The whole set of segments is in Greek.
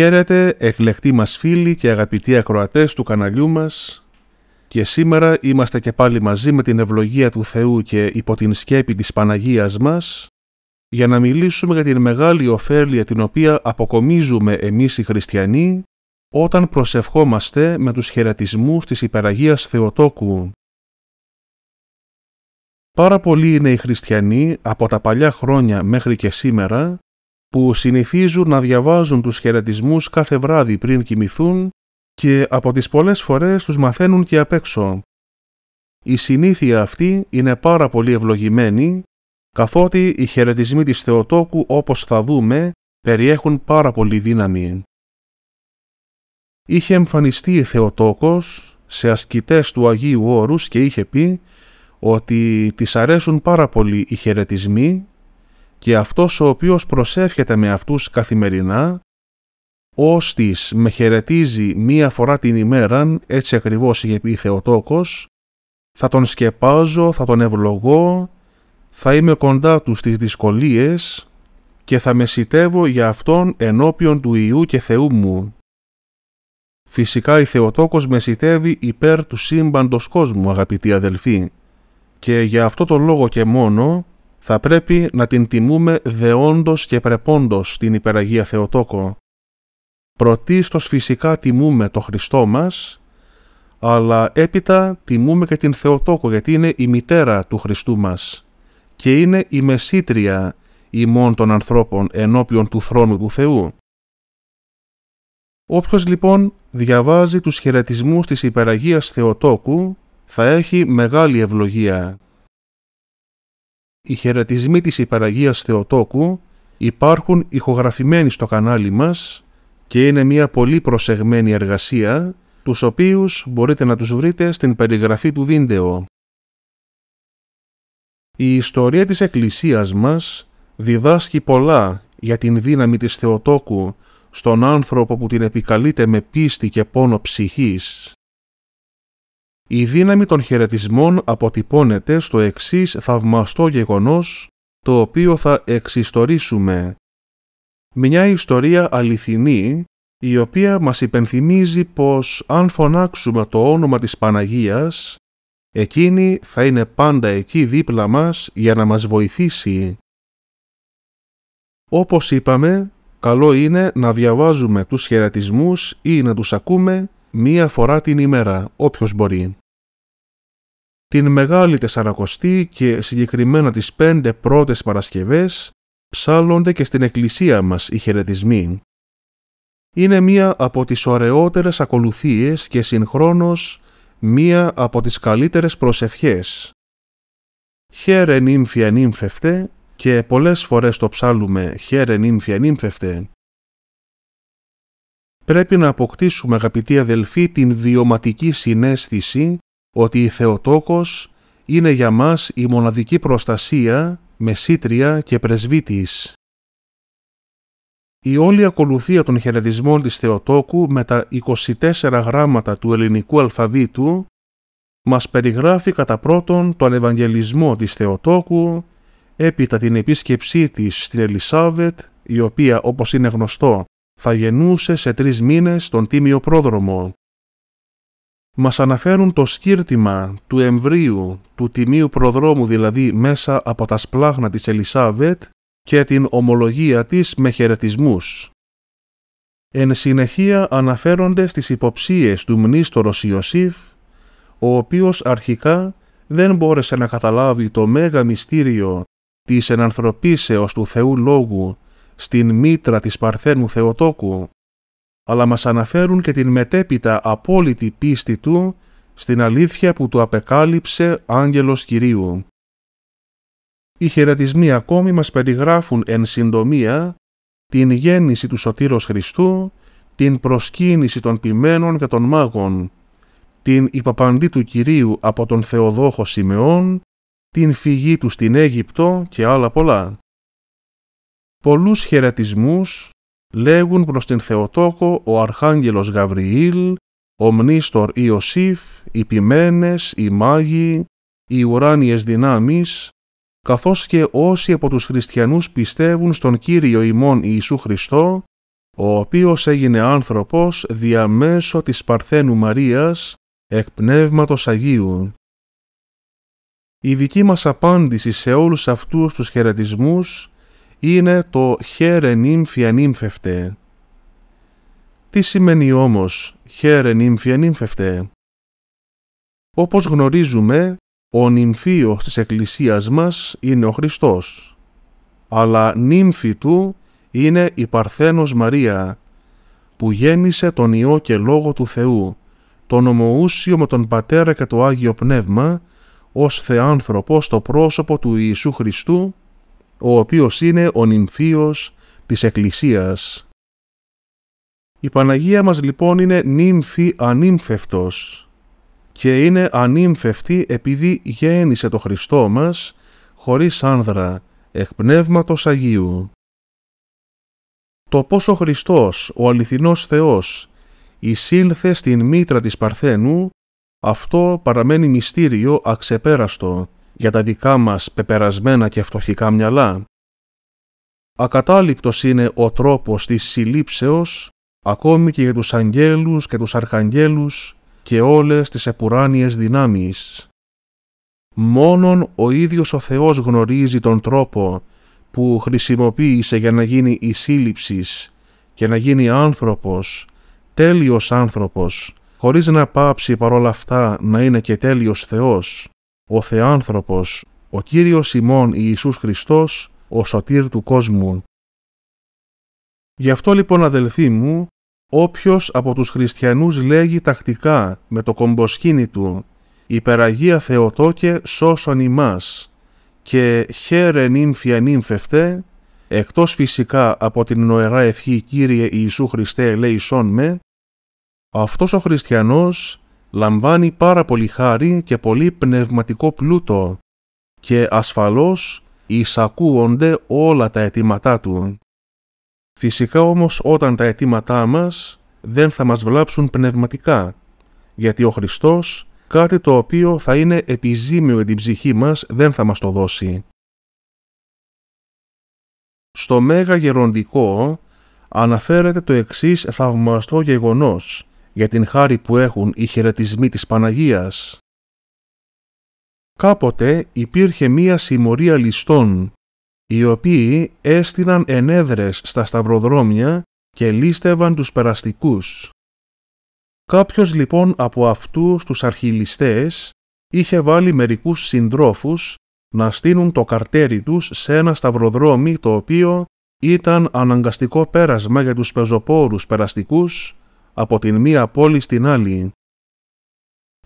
Χαίρετε εκλεκτοί μας φίλοι και αγαπητοί ακροατές του καναλιού μας και σήμερα είμαστε και πάλι μαζί με την ευλογία του Θεού και υπό την σκέπη της Παναγίας μας για να μιλήσουμε για την μεγάλη ωφέλεια την οποία αποκομίζουμε εμείς οι χριστιανοί όταν προσευχόμαστε με τους χαιρετισμούς της Υπεραγίας Θεοτόκου. Πάρα πολλοί είναι οι χριστιανοί από τα παλιά χρόνια μέχρι και σήμερα που συνηθίζουν να διαβάζουν τους χαιρετισμούς κάθε βράδυ πριν κοιμηθούν και από τις πολλές φορές τους μαθαίνουν και απ' έξω. Η συνήθεια αυτή είναι πάρα πολύ ευλογημένη, καθότι οι χαιρετισμοί της Θεοτόκου, όπως θα δούμε, περιέχουν πάρα πολύ δύναμη. Είχε εμφανιστεί η Θεοτόκος σε ασκητές του Αγίου Όρους και είχε πει ότι της αρέσουν πάρα πολύ οι χαιρετισμοί και αυτός ο οποίος προσεύχεται με αυτούς καθημερινά, ώστις με χαιρετίζει μία φορά την ημέραν», έτσι ακριβώς είχε πει Θεοτόκος, «θα τον σκεπάζω, θα τον ευλογώ, θα είμαι κοντά του στις δυσκολίες και θα μεσητεύω για αυτόν ενώπιον του Ιού και Θεού μου». Φυσικά η Θεοτόκος μεσητεύει υπέρ του σύμπαντος κόσμου, αγαπητοί αδελφοί, και για αυτό το λόγο και μόνο θα πρέπει να την τιμούμε δεόντος και πρεπόντος την υπεραγία Θεοτόκο. Πρωτίστως φυσικά τιμούμε το Χριστό μας, αλλά έπειτα τιμούμε και την Θεοτόκο γιατί είναι η μητέρα του Χριστού μας και είναι η μεσήτρια ημών των ανθρώπων ενώπιον του θρόνου του Θεού. Όποιος λοιπόν διαβάζει τους χαιρετισμούς της υπεραγίας Θεοτόκου θα έχει μεγάλη ευλογία οι χαιρετισμοί της Υπεραγίας Θεοτόκου υπάρχουν ηχογραφημένοι στο κανάλι μας και είναι μια πολύ προσεγμένη εργασία, τους οποίους μπορείτε να τους βρείτε στην περιγραφή του βίντεο. Η ιστορία της Εκκλησίας μας διδάσκει πολλά για την δύναμη της Θεοτόκου στον άνθρωπο που την επικαλείται με πίστη και πόνο ψυχής. Η δύναμη των χαιρετισμών αποτυπώνεται στο εξής θαυμαστό γεγονός, το οποίο θα εξιστορήσουμε. Μια ιστορία αληθινή, η οποία μας υπενθυμίζει πως αν φωνάξουμε το όνομα της Παναγίας, εκείνη θα είναι πάντα εκεί δίπλα μας για να μας βοηθήσει. Όπως είπαμε, καλό είναι να διαβάζουμε τους χαιρετισμούς ή να τους ακούμε μία φορά την ημέρα, όποιος μπορεί. Την Μεγάλη Τεσσαρακοστή και συγκεκριμένα τις πέντε πρώτες Παρασκευές ψάλλονται και στην εκκλησία μας οι χαιρετισμοί. Είναι μία από τις ωραιότερες ακολουθίες και συγχρόνως μία από τις καλύτερες προσευχές. «Χαίρε νύμφια νύμφευτε» και πολλές φορές το ψάλουμε «Χαίρε νύμφια νύμφευτε» πρέπει να αποκτήσουμε αγαπητοί αδελφοί την βιωματική συνέστηση ότι η Θεοτόκος είναι για μας η μοναδική προστασία, μεσήτρια και πρεσβήτης. Η όλη ακολουθία των χαιρετισμών της Θεοτόκου με τα 24 γράμματα του ελληνικού αλφαβήτου μας περιγράφει κατά πρώτον τον Ευαγγελισμό της Θεοτόκου, έπειτα την επίσκεψή της στην Ελισάβετ, η οποία όπως είναι γνωστό θα γεννούσε σε τρεις μήνες τον Τίμιο Πρόδρομο. Μας αναφέρουν το σκύρτημα του εμβρίου του Τιμίου Προδρόμου δηλαδή μέσα από τα σπλάχνα της Ελισάβετ και την ομολογία της με χαιρετισμούς. Εν συνεχεία αναφέρονται στις υποψίες του μνήστορος Ιωσήφ, ο οποίος αρχικά δεν μπόρεσε να καταλάβει το μέγα μυστήριο της ενανθρωπίσεως του Θεού Λόγου στην μήτρα της Παρθένου Θεοτόκου, αλλά μας αναφέρουν και την μετέπειτα απόλυτη πίστη του στην αλήθεια που του απεκάλυψε άγγελος Κυρίου. Οι χαιρετισμοί ακόμη μας περιγράφουν εν συντομία την γέννηση του Σωτήρος Χριστού, την προσκύνηση των ποιμένων και των μάγων, την υπαπαντή του Κυρίου από τον Θεοδόχο Σιμεών, την φυγή του στην Αίγυπτο και άλλα πολλά πολλούς χαιρετισμούς λέγουν προς την Θεοτόκο ο Αρχάγγελος Γαβριήλ, ο Μνίστορ Ιωσήφ, οι Πιμένες, οι Μάγοι, οι Ουράνιες Δυνάμεις, καθώς και όσοι από τους χριστιανούς πιστεύουν στον Κύριο ημών Ιησού Χριστό, ο οποίος έγινε άνθρωπος διαμέσω της Παρθένου Μαρίας, εκ Πνεύματος Αγίου. Η δική μας απάντηση σε όλους αυτούς τους χαιρετισμούς είναι το χέρε νύμφια Τι σημαίνει όμως χέρε νύμφια νύμφευτε. Όπως γνωρίζουμε, ο νυμφίος της Εκκλησίας μας είναι ο Χριστός, αλλά νύμφη του είναι η Παρθένος Μαρία, που γέννησε τον Υιό και Λόγο του Θεού, τον ομοούσιο με τον Πατέρα και το Άγιο Πνεύμα, ως Θεάνθρωπο στο πρόσωπο του Ιησού Χριστού ο οποίος είναι ο νυμφίος της Εκκλησίας. Η Παναγία μας λοιπόν είναι νύμφη ανύμφευτος και είναι ανύμφευτη επειδή γέννησε το Χριστό μας χωρίς άνδρα, εκ Πνεύματος Αγίου. Το πόσο Χριστός, ο αληθινός Θεός, εισήλθε στην μήτρα της Παρθένου, αυτό παραμένει μυστήριο αξεπέραστο για τα δικά μας πεπερασμένα και φτωχικά μυαλά. Ακατάληπτος είναι ο τρόπος της συλλήψεως ακόμη και για τους αγγέλους και τους αρχαγγέλους και όλες τις επουράνιες δυνάμεις. Μόνον ο ίδιος ο Θεός γνωρίζει τον τρόπο που χρησιμοποίησε για να γίνει η σύλληψης και να γίνει άνθρωπος, τέλειος άνθρωπος, χωρίς να πάψει παρόλα αυτά να είναι και τέλειος Θεός ο Θεάνθρωπος, ο Κύριος ημών Ιησούς Χριστός, ο σωτήρ του κόσμου. Γι' αυτό λοιπόν αδελφοί μου, όποιος από τους χριστιανούς λέγει τακτικά με το κομποσκίνη του «Υπεραγία Θεοτόκε σώσον ημάς» και «Χέρε νύμφια νύμφευτε» εκτός φυσικά από την νοερά ευχή Κύριε Ιησού Χριστέ ελέησόν με, αυτός ο χριστιανός λαμβάνει πάρα πολύ χάρη και πολύ πνευματικό πλούτο και ασφαλώς εισακούονται όλα τα αιτήματά του. Φυσικά όμως όταν τα αιτήματά μας δεν θα μας βλάψουν πνευματικά, γιατί ο Χριστός κάτι το οποίο θα είναι επιζήμιο την ψυχή μας δεν θα μας το δώσει. Στο Μέγα Γεροντικό αναφέρεται το εξής θαυμαστό γεγονός για την χάρη που έχουν οι χαιρετισμοί της Παναγίας. Κάποτε υπήρχε μία συμμορία ληστών, οι οποίοι έστειναν ενέδρες στα σταυροδρόμια και λίστευαν τους περαστικούς. Κάποιος λοιπόν από αυτούς τους αρχιλιστές είχε βάλει μερικούς συντρόφους να στείνουν το καρτέρι τους σε ένα σταυροδρόμι το οποίο ήταν αναγκαστικό πέρασμα για τους πεζοπόρους περαστικούς από την μία πόλη στην άλλη.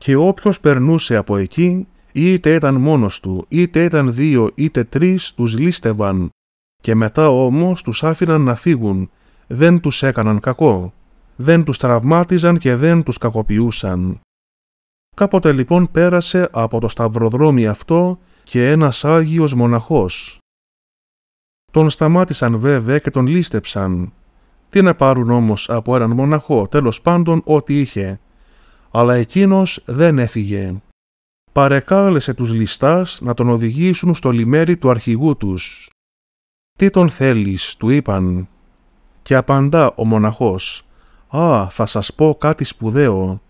Και όποιος περνούσε από εκεί, είτε ήταν μόνος του, είτε ήταν δύο, είτε τρεις, τους λίστευαν και μετά όμως τους άφηναν να φύγουν, δεν τους έκαναν κακό, δεν τους τραυμάτιζαν και δεν τους κακοποιούσαν. Κάποτε λοιπόν πέρασε από το σταυροδρόμι αυτό και ένας Άγιος μοναχός. Τον σταμάτησαν βέβαια και τον λίστεψαν. Τι να πάρουν όμως από έναν μοναχό τέλος πάντων ό,τι είχε. Αλλά εκείνος δεν έφυγε. Παρεκάλεσε τους λιστάς να τον οδηγήσουν στο λιμέρι του αρχηγού τους. «Τι τον θέλεις» του είπαν. Και απαντά ο μοναχός «Α, θα σας πω κάτι σπουδαίο.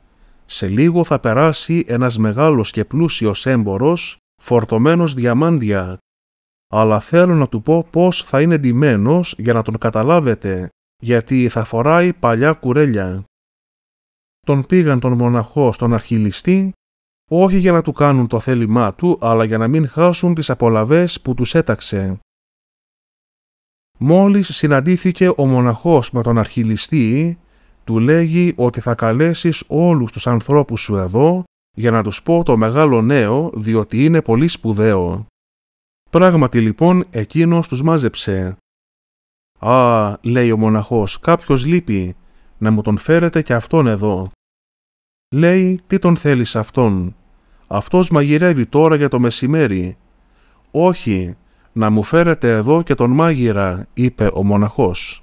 Σε λίγο θα περάσει ένας μεγάλος και πλούσιος έμπορος, φορτωμένος διαμάντια. Αλλά θέλω να του πω πώς θα είναι ντυμένος για να τον καταλάβετε γιατί θα φοράει παλιά κουρέλια. Τον πήγαν τον μοναχό στον αρχιλιστή, όχι για να του κάνουν το θέλημά του, αλλά για να μην χάσουν τις απολαβές που τους έταξε. Μόλις συναντήθηκε ο μοναχός με τον αρχιλιστή, του λέγει ότι θα καλέσεις όλους τους ανθρώπους σου εδώ για να τους πω το μεγάλο νέο διότι είναι πολύ σπουδαίο. Πράγματι λοιπόν εκείνος τους μάζεψε. «Α», λέει ο μοναχός, «κάποιος λείπει, να μου τον φέρετε και αυτόν εδώ». Λέει, «Τι τον θέλεις αυτόν». «Αυτός μαγειρεύει τώρα για το μεσημέρι». «Όχι, να μου φέρετε εδώ και τον μάγειρα», είπε ο μοναχός.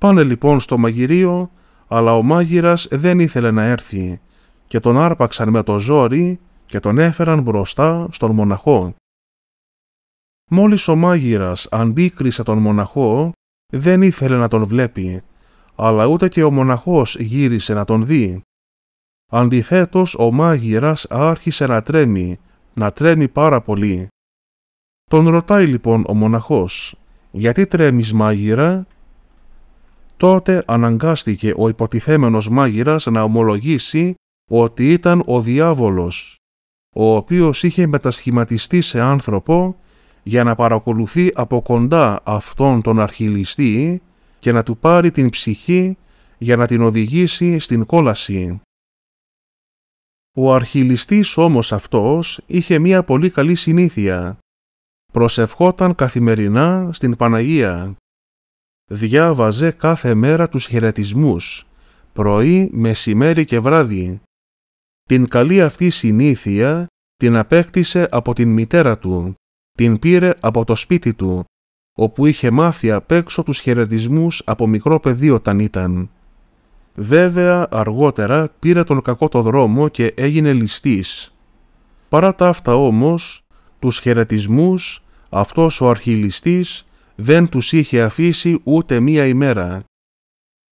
Πάνε λοιπόν στο μαγειρίο, αλλά ο μάγειρας δεν ήθελε να έρθει και τον άρπαξαν με το ζόρι και τον έφεραν μπροστά στον μοναχό. Μόλις ο μάγειρας αντίκρισε τον μοναχό, δεν ήθελε να τον βλέπει, αλλά ούτε και ο μοναχός γύρισε να τον δει. Αντιθέτως, ο μάγειρας άρχισε να τρέμει, να τρέμει πάρα πολύ. Τον ρωτάει λοιπόν ο μοναχός, «Γιατί τρέμεις μάγειρα» Τότε αναγκάστηκε ο υποτιθέμενος μάγειρας να ομολογήσει ότι ήταν ο διάβολος, ο οποίος είχε μετασχηματιστεί σε άνθρωπο για να παρακολουθεί από κοντά αυτόν τον αρχιλιστή και να του πάρει την ψυχή για να την οδηγήσει στην κόλαση. Ο αρχιλιστής όμως αυτός είχε μία πολύ καλή συνήθεια. Προσευχόταν καθημερινά στην Παναγία. Διάβαζε κάθε μέρα τους χαιρετισμούς, πρωί, μεσημέρι και βράδυ. Την καλή αυτή συνήθεια την απέκτησε από την μητέρα του, την πήρε από το σπίτι του, όπου είχε μάθει απ' έξω τους χαιρετισμούς από μικρό παιδί όταν ήταν. Βέβαια, αργότερα πήρε τον κακό το δρόμο και έγινε ληστής. Παρά τα αυτά όμως, τους χαιρετισμούς αυτός ο αρχιλιστής δεν τους είχε αφήσει ούτε μία ημέρα.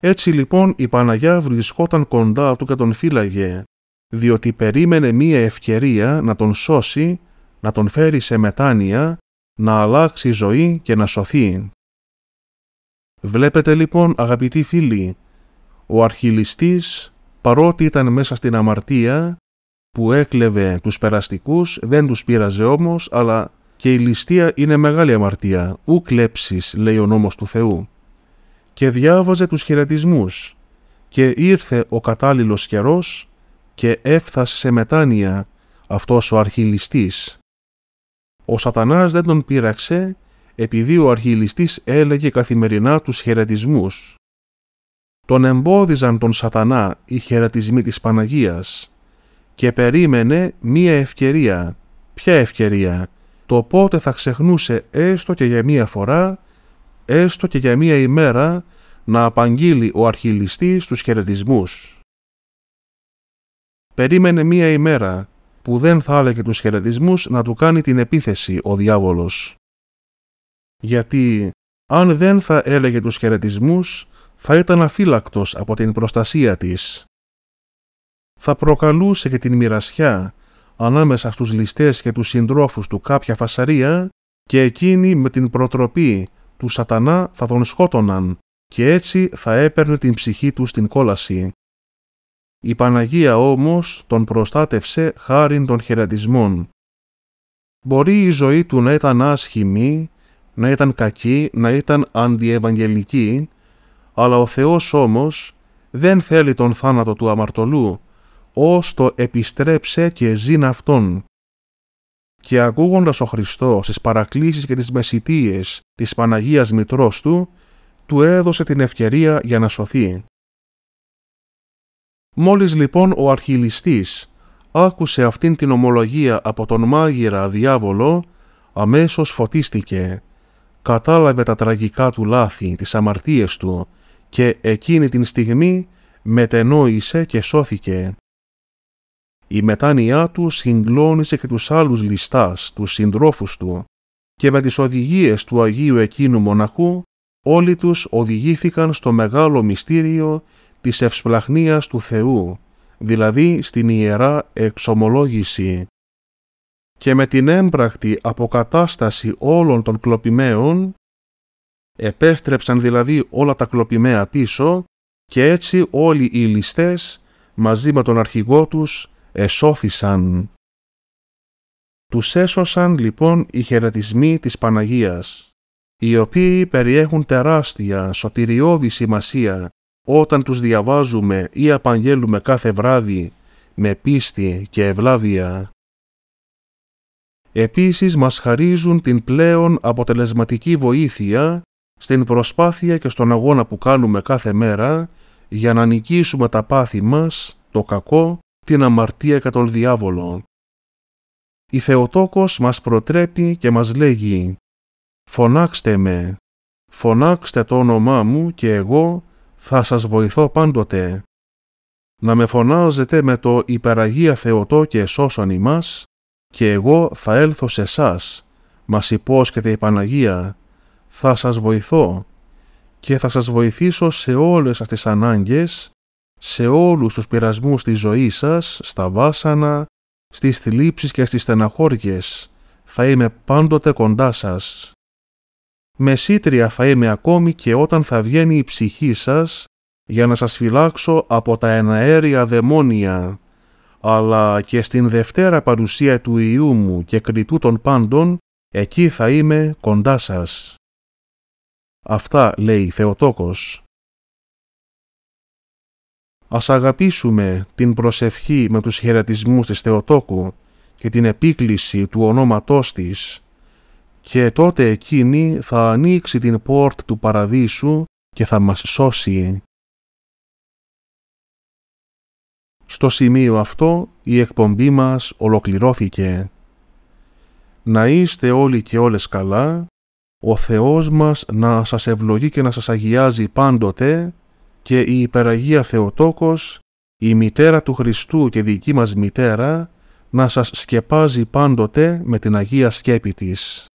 Έτσι λοιπόν η Παναγιά βρισκόταν κοντά του και τον φύλαγε, διότι περίμενε μία ευκαιρία να τον σώσει να τον φέρει σε μετάνοια, να αλλάξει ζωή και να σωθεί. Βλέπετε λοιπόν αγαπητοί φίλοι, ο αρχιλιστής παρότι ήταν μέσα στην αμαρτία που έκλεβε τους περαστικούς, δεν τους πείραζε όμως, αλλά και η ληστεία είναι μεγάλη αμαρτία, ου κλέψεις λέει ο νόμος του Θεού. Και διάβαζε τους χαιρετισμούς. και ήρθε ο κατάλληλος καιρός και έφθασε σε μετάνοια αυτός ο αρχιλιστής. Ο σατανάς δεν τον πείραξε επειδή ο αρχιλιστής έλεγε καθημερινά τους χαιρετισμούς. Τον εμπόδιζαν τον σατανά οι χαιρετισμοί της Παναγίας και περίμενε μία ευκαιρία. Ποια ευκαιρία? Το πότε θα ξεχνούσε έστω και για μία φορά, έστω και για μία ημέρα, να απαγγείλει ο αρχιλιστής τους χαιρετισμούς. Περίμενε μία ημέρα που δεν θα έλεγε τους χαιρετισμούς να του κάνει την επίθεση ο διάβολος. Γιατί αν δεν θα έλεγε τους χαιρετισμούς, θα ήταν αφύλακτος από την προστασία της. Θα προκαλούσε και την μοιρασιά ανάμεσα στους ληστές και τους συντρόφους του κάποια φασαρία και εκείνοι με την προτροπή του σατανά θα τον σκότωναν και έτσι θα έπαιρνε την ψυχή του στην κόλαση. Η Παναγία όμως τον προστάτευσε χάριν των χαιρετισμών. Μπορεί η ζωή του να ήταν άσχημη, να ήταν κακή, να ήταν αντιευαγγελική, αλλά ο Θεός όμως δεν θέλει τον θάνατο του αμαρτωλού, ως το επιστρέψε και ζήν αυτόν. Και ακούγοντας ο Χριστός τις παρακλήσεις και τις μεσητείες της Παναγίας Μητρός του, του έδωσε την ευκαιρία για να σωθεί. Μόλις λοιπόν ο αρχιλιστής άκουσε αυτήν την ομολογία από τον μάγειρα διάβολο, αμέσως φωτίστηκε. Κατάλαβε τα τραγικά του λάθη, τις αμαρτίες του και εκείνη την στιγμή μετενόησε και σώθηκε. Η μετάνοιά του συγκλώνησε και τους άλλους λιστάς, τους συντρόφους του και με τις οδηγίες του Αγίου εκείνου μοναχού όλοι τους οδηγήθηκαν στο μεγάλο μυστήριο της ευσπλαχνίας του Θεού, δηλαδή στην Ιερά Εξομολόγηση. Και με την έμπρακτη αποκατάσταση όλων των κλοπημαίων, επέστρεψαν δηλαδή όλα τα κλοπημαία πίσω και έτσι όλοι οι ληστές μαζί με τον αρχηγό τους εσώθησαν. Τους έσωσαν λοιπόν οι χαιρετισμοί της Παναγίας, οι οποίοι περιέχουν τεράστια σωτηριώδη σημασία όταν τους διαβάζουμε ή απαγγέλουμε κάθε βράδυ με πίστη και ευλάβεια. Επίσης μας χαρίζουν την πλέον αποτελεσματική βοήθεια στην προσπάθεια και στον αγώνα που κάνουμε κάθε μέρα για να νικήσουμε τα πάθη μας, το κακό, την αμαρτία και τον διάβολο. Η Θεοτόκος μας προτρέπει και μας λέγει «Φωνάξτε με, φωνάξτε το όνομά μου και εγώ θα σας βοηθώ πάντοτε. Να με φωνάζετε με το «Υπεραγία Θεοτό και σώσον ημάς» και εγώ θα έλθω σε σας. Μας υπόσχεται η Παναγία. Θα σας βοηθώ και θα σας βοηθήσω σε όλες σας τις ανάγκες, σε όλους τους πειρασμούς της ζωής σας, στα βάσανα, στις θλίψεις και στις στεναχώριες. Θα είμαι πάντοτε κοντά σας μεσήτρια θα είμαι ακόμη και όταν θα βγαίνει η ψυχή σας για να σας φυλάξω από τα εναέρια δαιμόνια, αλλά και στην δευτέρα παρουσία του Ιού μου και κριτού των πάντων, εκεί θα είμαι κοντά σας. Αυτά λέει Θεοτόκος. Ας αγαπήσουμε την προσευχή με τους χαιρετισμούς της Θεοτόκου και την επίκληση του ονόματός της και τότε εκείνη θα ανοίξει την πόρτα του παραδείσου και θα μας σώσει. Στο σημείο αυτό η εκπομπή μας ολοκληρώθηκε. Να είστε όλοι και όλες καλά, ο Θεός μας να σας ευλογεί και να σας αγιάζει πάντοτε και η υπεραγία Θεοτόκος, η μητέρα του Χριστού και δική μας μητέρα, να σας σκεπάζει πάντοτε με την Αγία Σκέπη της.